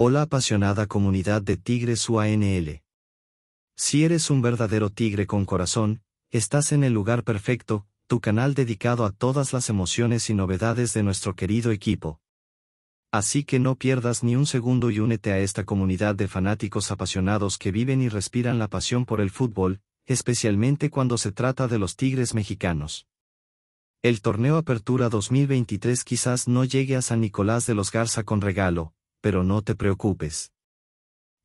Hola apasionada comunidad de Tigres UANL. Si eres un verdadero tigre con corazón, estás en el lugar perfecto, tu canal dedicado a todas las emociones y novedades de nuestro querido equipo. Así que no pierdas ni un segundo y únete a esta comunidad de fanáticos apasionados que viven y respiran la pasión por el fútbol, especialmente cuando se trata de los Tigres mexicanos. El torneo Apertura 2023 quizás no llegue a San Nicolás de los Garza con regalo, pero no te preocupes.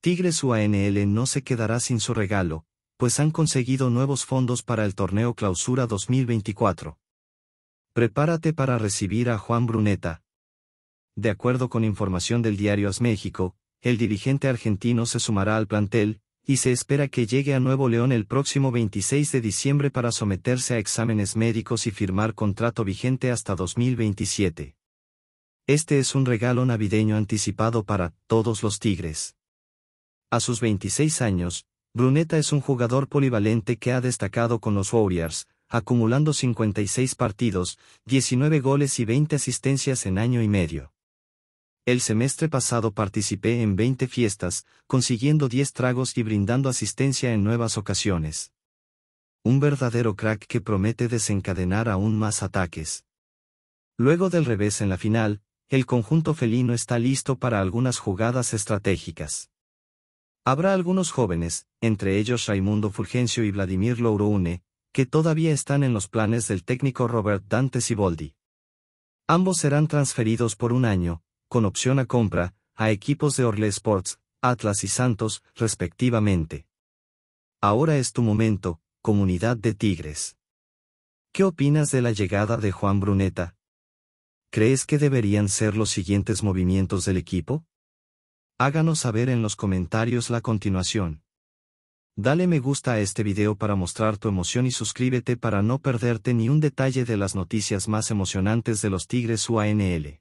Tigres UANL no se quedará sin su regalo, pues han conseguido nuevos fondos para el torneo Clausura 2024. Prepárate para recibir a Juan Bruneta. De acuerdo con información del diario As México, el dirigente argentino se sumará al plantel, y se espera que llegue a Nuevo León el próximo 26 de diciembre para someterse a exámenes médicos y firmar contrato vigente hasta 2027. Este es un regalo navideño anticipado para todos los Tigres. A sus 26 años, Bruneta es un jugador polivalente que ha destacado con los Warriors, acumulando 56 partidos, 19 goles y 20 asistencias en año y medio. El semestre pasado participé en 20 fiestas, consiguiendo 10 tragos y brindando asistencia en nuevas ocasiones. Un verdadero crack que promete desencadenar aún más ataques. Luego del revés en la final, el conjunto felino está listo para algunas jugadas estratégicas. Habrá algunos jóvenes, entre ellos Raimundo Fulgencio y Vladimir Louroune, que todavía están en los planes del técnico Robert Dante Siboldi. Ambos serán transferidos por un año, con opción a compra, a equipos de Orle Sports, Atlas y Santos, respectivamente. Ahora es tu momento, comunidad de Tigres. ¿Qué opinas de la llegada de Juan Bruneta? ¿Crees que deberían ser los siguientes movimientos del equipo? Háganos saber en los comentarios la continuación. Dale me gusta a este video para mostrar tu emoción y suscríbete para no perderte ni un detalle de las noticias más emocionantes de los Tigres UANL.